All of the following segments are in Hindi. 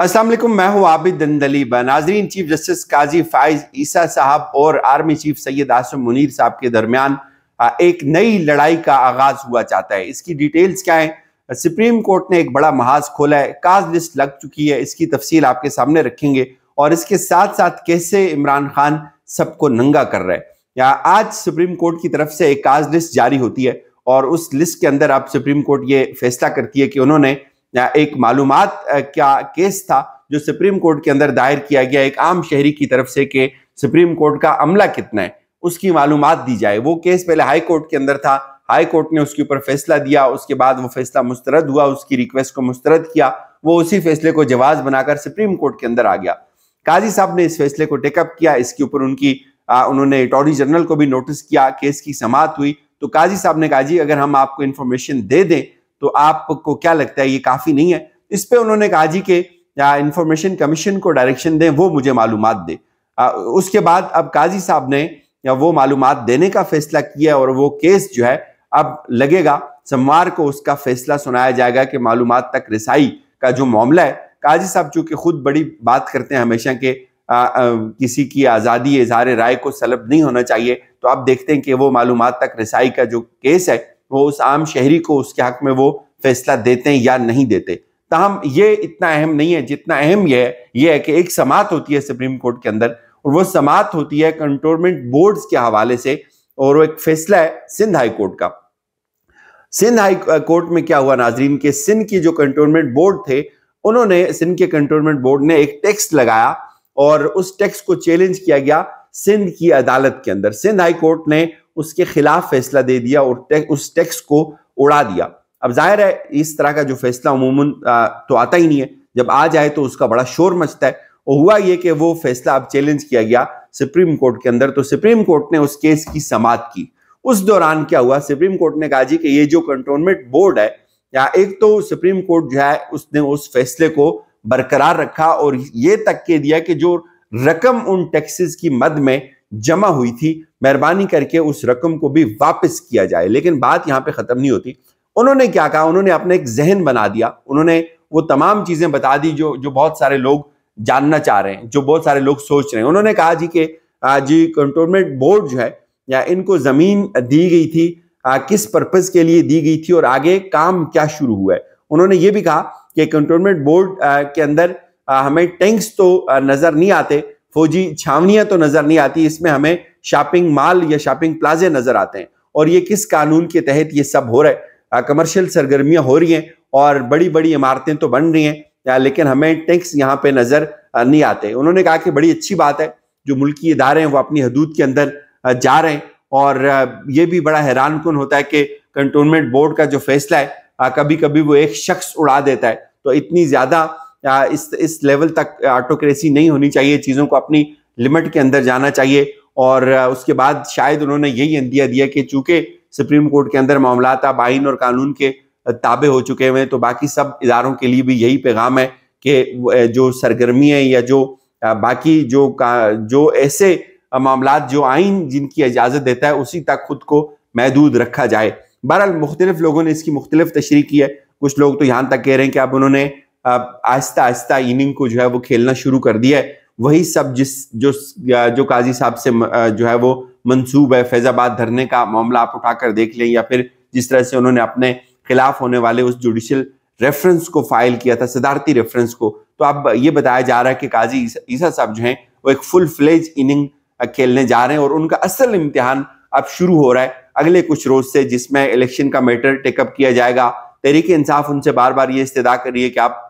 असल मैं हूँ आबिद दंदली नाजरीन चीफ जस्टिस काजी फाइज ईसा साहब और आर्मी चीफ सैयद आसम मुनीर साहब के दरमियान एक नई लड़ाई का आगाज हुआ चाहता है इसकी डिटेल्स क्या है सुप्रीम कोर्ट ने एक बड़ा महाज खोला है काज लिस्ट लग चुकी है इसकी तफसील आपके सामने रखेंगे और इसके साथ साथ कैसे इमरान खान सबको नंगा कर रहा है या आज सुप्रीम कोर्ट की तरफ से एक काज लिस्ट जारी होती है और उस लिस्ट के अंदर आप सुप्रीम कोर्ट ये फैसला करती है कि उन्होंने एक मालूम का केस था जो सुप्रीम कोर्ट के अंदर दायर किया गया एक आम शहरी की तरफ से कि सुप्रीम कोर्ट का अमला कितना है उसकी मालूम दी जाए वो केस पहले हाई कोर्ट के अंदर था हाई कोर्ट ने उसके ऊपर फैसला दिया उसके बाद वो फैसला मुस्तरद हुआ उसकी रिक्वेस्ट को मुस्तरद किया वो उसी फैसले को जवाब बनाकर सुप्रीम कोर्ट के अंदर आ गया काजी साहब ने इस फैसले को टेकअप किया इसके ऊपर उनकी आ, उन्होंने अटॉर्नी जनरल को भी नोटिस किया केस की समाप्त हुई तो काजी साहब ने कहा जी अगर हम आपको इन्फॉर्मेशन दे दें तो आपको क्या लगता है ये काफी नहीं है इस पर उन्होंने कहा जी या इंफॉर्मेशन कमीशन को डायरेक्शन दें वो मुझे मालूम दे आ, उसके बाद अब काजी साहब ने या वो मालूम देने का फैसला किया और वो केस जो है अब लगेगा सोमवार को उसका फैसला सुनाया जाएगा कि मालूम तक रिसाई का जो मामला है काजी साहब चूंकि खुद बड़ी बात करते हैं हमेशा के आ, आ, किसी की आज़ादी इजहार राय को सलब नहीं होना चाहिए तो आप देखते हैं कि वो मालूम तक रसाई का जो केस है वो उस आम शहरी को उसके हक में वो फैसला देते हैं या नहीं देते तहम ये इतना अहम नहीं है जितना अहम यह है यह है कि एक समात होती है सुप्रीम कोर्ट के अंदर और वो समात होती है कंट्रोलमेंट बोर्ड्स के हवाले से और वो एक फैसला है सिंध हाई कोर्ट का सिंध हाई कोर्ट में क्या हुआ नाजरीन के सिंध की जो कंट्रोलमेंट बोर्ड थे उन्होंने सिंध के कंट्रोलमेंट बोर्ड ने एक टेक्स्ट लगाया और उस टेक्स्ट को चैलेंज किया गया सिंध की अदालत के अंदर सिंध हाई कोर्ट ने उसके खिलाफ फैसला दे दिया और टेक, उस टैक्स को उड़ा दिया अब जाहिर है इस तरह का जो फैसला अमूमन तो आता ही नहीं है जब आ जाए तो उसका बड़ा शोर मचता है और हुआ यह कि वो फैसला अब चैलेंज किया गया सुप्रीम कोर्ट के अंदर तो सुप्रीम कोर्ट ने उस केस की समाप्त की उस दौरान क्या हुआ सुप्रीम कोर्ट ने कहा जी कि ये जो कंटोनमेंट बोर्ड है या एक तो सुप्रीम कोर्ट जो है उसने उस फैसले को बरकरार रखा और ये तक के दिया कि जो रकम उन टैक्सेस की मद में जमा हुई थी मेहरबानी करके उस रकम को भी वापस किया जाए लेकिन बात यहाँ पे ख़त्म नहीं होती उन्होंने क्या कहा उन्होंने अपना एक जहन बना दिया उन्होंने वो तमाम चीज़ें बता दी जो जो बहुत सारे लोग जानना चाह रहे हैं जो बहुत सारे लोग सोच रहे हैं उन्होंने कहा जी कि जी कंटोनमेंट बोर्ड जो है या इनको ज़मीन दी गई थी किस पर्पज़ के लिए दी गई थी और आगे काम क्या शुरू हुआ है उन्होंने ये भी कहा कि कंटोनमेंट बोर्ड के अंदर हमें टैंक्स तो नज़र नहीं आते फौजी छावनियाँ तो नज़र नहीं आती इसमें हमें शॉपिंग मॉल या शॉपिंग प्लाजे नजर आते हैं और ये किस कानून के तहत ये सब हो रहा है कमर्शियल सरगर्मियां हो रही हैं और बड़ी बड़ी इमारतें तो बन रही हैं लेकिन हमें टैक्स यहाँ पे नजर नहीं आते उन्होंने कहा कि बड़ी अच्छी बात है जो मुल्की इदारे हैं वो अपनी हदूद के अंदर जा रहे हैं और ये भी बड़ा हैरान कन होता है कि कंटोनमेंट बोर्ड का जो फैसला है कभी कभी वो एक शख्स उड़ा देता है तो इतनी ज्यादा इस इस लेवल तक ऑटोक्रेसी नहीं होनी चाहिए चीज़ों को अपनी लिमिट के अंदर जाना चाहिए और उसके बाद शायद उन्होंने यही अंदिया दिया कि चूंकि सुप्रीम कोर्ट के अंदर मामला अब आइन और कानून के ताबे हो चुके हैं तो बाकी सब इदारों के लिए भी यही पैगाम है कि जो सरगर्मी है या जो बाकी जो जो ऐसे मामला जो आइन जिनकी इजाज़त देता है उसी तक खुद को महदूद रखा जाए बहरहाल मुख्तलिफ लोगों ने इसकी मुख्तलिफ तशरी की है कुछ लोग तो यहाँ तक कह रहे हैं कि अब उन्होंने आहिस्ता आहिस्ता इनिंग को जो है वो खेलना शुरू कर दिया है वही सब जिस जो जो काजी साहब से जो है वो मंसूब है फैजाबाद धरने का मामला आप उठाकर देख लें या फिर जिस तरह से उन्होंने अपने खिलाफ होने वाले उस जुडिशियल रेफरेंस को फाइल किया था सिदारती रेफरेंस को तो अब ये बताया जा रहा है कि काजी ईसा साहब जो हैं वो एक फुल फ्लेज इनिंग खेलने जा रहे हैं और उनका असल इम्तिहान अब शुरू हो रहा है अगले कुछ रोज से जिसमें इलेक्शन का मैटर टेकअप किया जाएगा तहरीक इंसाफ उनसे बार बार ये इस्तः करिए कि आप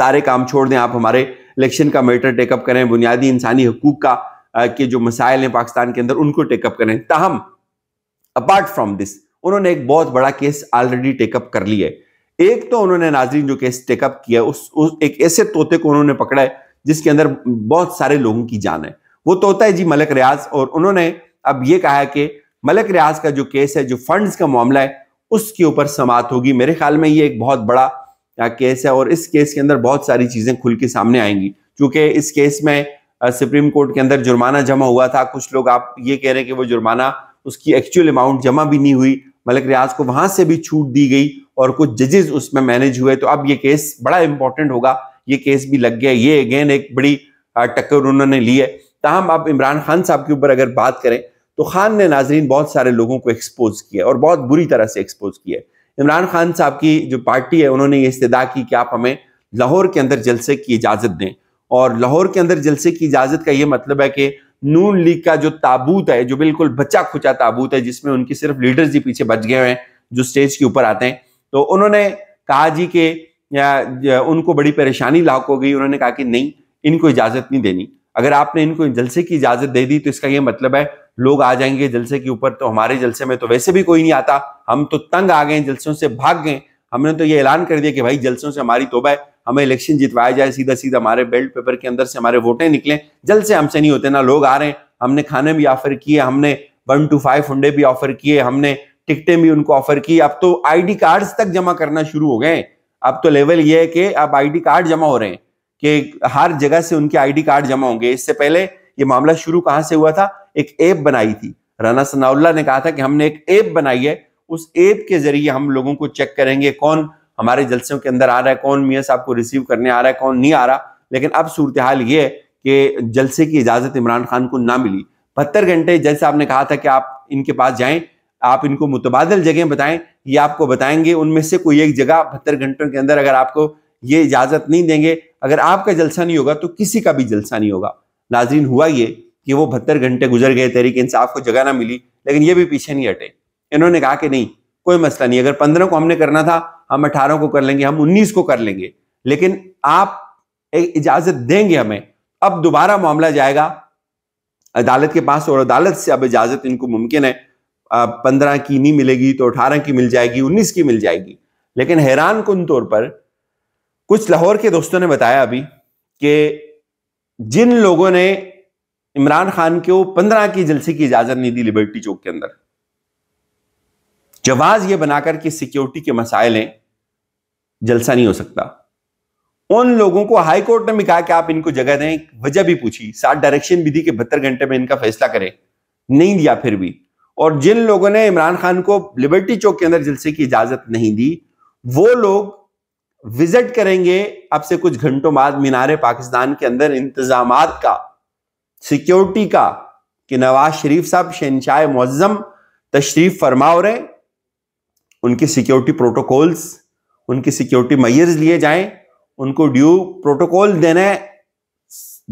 सारे काम छोड़ दें आप हमारे इलेक्शन का मैटर टेकअप करें बुनियादी इंसानी हकूक का के जो मसाइल हैं पाकिस्तान के अंदर उनको टेकअप करें ताहम अपार्ट फ्रॉम दिस उन्होंने एक बहुत बड़ा केस ऑलरेडी टेकअप कर लिया है एक तो उन्होंने नाजरीन जो केस टेकअप किया उस, उस एक ऐसे तोते को उन्होंने पकड़ा है जिसके अंदर बहुत सारे लोगों की जान है वो तोता है जी मलक रियाज और उन्होंने अब ये कहा है कि मलक रियाज का जो केस है जो फंड्स का मामला है उसके ऊपर समात होगी मेरे ख्याल में ये एक बहुत बड़ा क्या केस है और इस केस के अंदर बहुत सारी चीज़ें खुल के सामने आएंगी क्योंकि इस केस में सुप्रीम कोर्ट के अंदर जुर्माना जमा हुआ था कुछ लोग आप ये कह रहे हैं कि वो जुर्माना उसकी एक्चुअल अमाउंट जमा भी नहीं हुई मलिक रियाज को वहां से भी छूट दी गई और कुछ जजेस उसमें मैनेज हुए तो अब ये केस बड़ा इंपॉर्टेंट होगा ये केस भी लग गया ये अगेन एक बड़ी टक्कर उन्होंने ली है ताहम आप इमरान खान साहब के ऊपर अगर बात करें तो खान ने नाजरीन बहुत सारे लोगों को एक्सपोज किया और बहुत बुरी तरह से एक्सपोज किया इमरान खान साहब की जो पार्टी है उन्होंने ये इस्तः की कि आप हमें लाहौर के अंदर जलसे की इजाज़त दें और लाहौर के अंदर जलसे की इजाज़त का ये मतलब है कि नून लीग का जो ताबूत है जो बिल्कुल बचा खुचा ताबूत है जिसमें उनकी सिर्फ लीडर्स ही पीछे बच गए हैं जो स्टेज के ऊपर आते हैं तो उन्होंने कहा जी कि उनको बड़ी परेशानी लाक हो गई उन्होंने कहा कि नहीं इनको इजाज़त नहीं देनी अगर आपने इनको जलसे की इजाज़त दे दी तो इसका यह मतलब है लोग आ जाएंगे जलसे के ऊपर तो हमारे जलसे में तो वैसे भी कोई नहीं आता हम तो तंग आ गए जलसों से भाग गए हमने तो ये ऐलान कर दिया कि भाई जलसों से हमारी तोबा है हमें इलेक्शन जितवाया जाए सीधा सीधा हमारे बेल्ट पेपर के अंदर से हमारे वोटें निकले जल से हमसे नहीं होते ना लोग आ रहे हैं हमने खाने भी ऑफर किए हमने वन टू फाइव हंडे भी ऑफर किए हमने टिकटें भी उनको ऑफर की अब तो आईडी कार्ड्स तक जमा करना शुरू हो गए अब तो लेवल ये है कि अब आईडी कार्ड जमा हो रहे हैं कि हर जगह से उनके आईडी कार्ड जमा होंगे इससे पहले ये मामला शुरू कहाँ से हुआ था एक ऐप बनाई थी राना सनाउल्ला ने कहा था कि हमने एक ऐप बनाई है उस ऐप के जरिए हम लोगों को चेक करेंगे कौन हमारे जलसों के अंदर आ रहा है कौन मियाँ साहब को रिसीव करने आ रहा है कौन नहीं आ रहा लेकिन अब सूरत हाल ये है कि जलसे की इजाज़त इमरान खान को ना मिली बहत्तर घंटे जज साहब ने कहा था कि आप इनके पास जाएं आप इनको मुतबादल जगह बताएं ये आपको बताएंगे उनमें से कोई एक जगह बहत्तर घंटों के अंदर अगर आपको ये इजाज़त नहीं देंगे अगर आपका जलसा नहीं होगा तो किसी का भी जलसा नहीं होगा नाजरीन हुआ ये कि वो बहत्तर घंटे गुजर गए तरीके इंसाफ को जगह ना मिली लेकिन ये भी पीछे नहीं हटे इन्होंने कहा कि नहीं कोई मसला नहीं अगर पंद्रह को हमने करना था हम अठारह को कर लेंगे हम उन्नीस को कर लेंगे लेकिन आप इजाजत देंगे हमें अब दोबारा मामला जाएगा अदालत के पास और अदालत से अब इजाजत इनको मुमकिन है पंद्रह की नहीं मिलेगी तो अठारह की मिल जाएगी उन्नीस की मिल जाएगी लेकिन हैरान कन तौर पर कुछ लाहौर के दोस्तों ने बताया अभी कि जिन लोगों ने इमरान खान को पंद्रह की जलसे की इजाजत नहीं दी लिबर्टी चौक के अंदर जवाज ये बनाकर कि सिक्योरिटी के मसाइल हैं जलसा नहीं हो सकता उन लोगों को हाई कोर्ट ने भी कहा कि आप इनको जगह दें वजह भी पूछी सात डायरेक्शन भी दी कि बहत्तर घंटे में इनका फैसला करें नहीं दिया फिर भी और जिन लोगों ने इमरान खान को लिबर्टी चौक के अंदर जलसे की इजाजत नहीं दी वो लोग विजिट करेंगे अब से कुछ घंटों बाद मीनारे पाकिस्तान के अंदर इंतजाम का सिक्योरिटी का कि नवाज शरीफ साहब शहनशाह मुजम तशरीफ फरमा रहे उनकी सिक्योरिटी प्रोटोकॉल्स उनकी सिक्योरिटी मैयर्स लिए जाएं उनको ड्यू प्रोटोकॉल देना है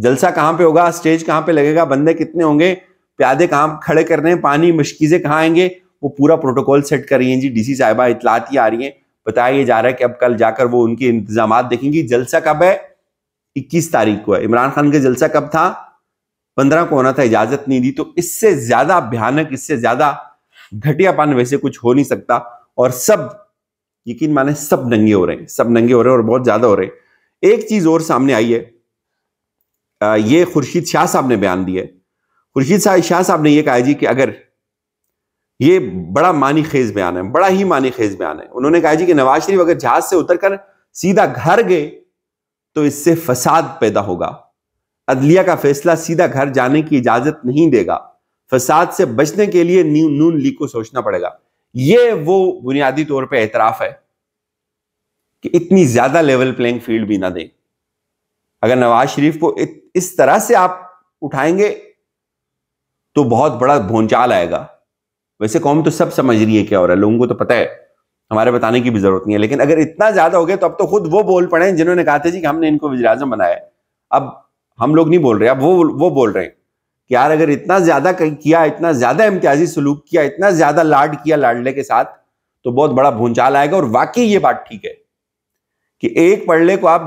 जलसा कहाँ पे होगा स्टेज कहाँ पे लगेगा बंदे कितने होंगे प्यादे कहाँ खड़े कर रहे हैं पानी मशकीज़ें कहाँ आएंगे वो पूरा प्रोटोकॉल सेट कर रही हैं जी डीसी साहिबा इतलाती आ रही हैं बताया ये जा रहा है कि अब कल जाकर वो उनके इंतजाम देखेंगी जलसा कब है इक्कीस तारीख को है इमरान खान का जलसा कब था पंद्रह को होना था इजाजत नहीं दी तो इससे ज्यादा भयानक इससे ज्यादा घटियापन वैसे कुछ हो नहीं सकता और सब यकीन माने सब नंगे हो रहे हैं सब नंगे हो रहे हैं और बहुत ज्यादा हो रहे हैं एक चीज और सामने आई है आ, ये खुर्शीद शाह साहब ने बयान दिया है खुर्शीद शाह शाह साहब ने यह कहा जी कि अगर ये बड़ा मानी खेज बयान है बड़ा ही मानी खेज बयान है उन्होंने कहा जी कि नवाज शरीफ अगर जहाज से उतरकर सीधा घर गए तो इससे फसाद पैदा होगा अदलिया का फैसला सीधा घर जाने की इजाजत नहीं देगा फसाद से बचने के लिए नून लीग को सोचना पड़ेगा ये वो बुनियादी तौर पे एतराफ है कि इतनी ज्यादा लेवल प्लेइंग फील्ड भी ना दें अगर नवाज शरीफ को इत, इस तरह से आप उठाएंगे तो बहुत बड़ा भोंचाल आएगा वैसे कौम तो सब समझ रही है क्या हो रहा है लोगों को तो पता है हमारे बताने की भी जरूरत नहीं है लेकिन अगर इतना ज्यादा हो गया तो अब तो खुद वो बोल पड़े जिन्होंने कहा था जी कि हमने इनको वजी बनाया अब हम लोग नहीं बोल रहे अब वो वो बोल रहे हैं कि यार अगर इतना ज्यादा किया इतना ज्यादा इम्तियाजी सलूक किया इतना ज्यादा लाड किया लाडले के साथ तो बहुत बड़ा भूंचाल आएगा और वाकई ये बात ठीक है कि एक पड़ले को आप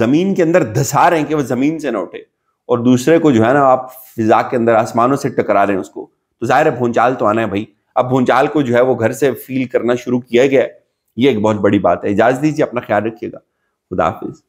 जमीन के अंदर धसा रहे हैं कि वह जमीन से ना उठे और दूसरे को जो है ना आप फिजा के अंदर आसमानों से टकरा रहे हैं उसको तो जाहिर है भूंचाल तो आना है भाई अब भूंचाल को जो है वो घर से फील करना शुरू किया गया है ये एक बहुत बड़ी बात है इजाजत दीजिए अपना ख्याल रखिएगा खुदाफिज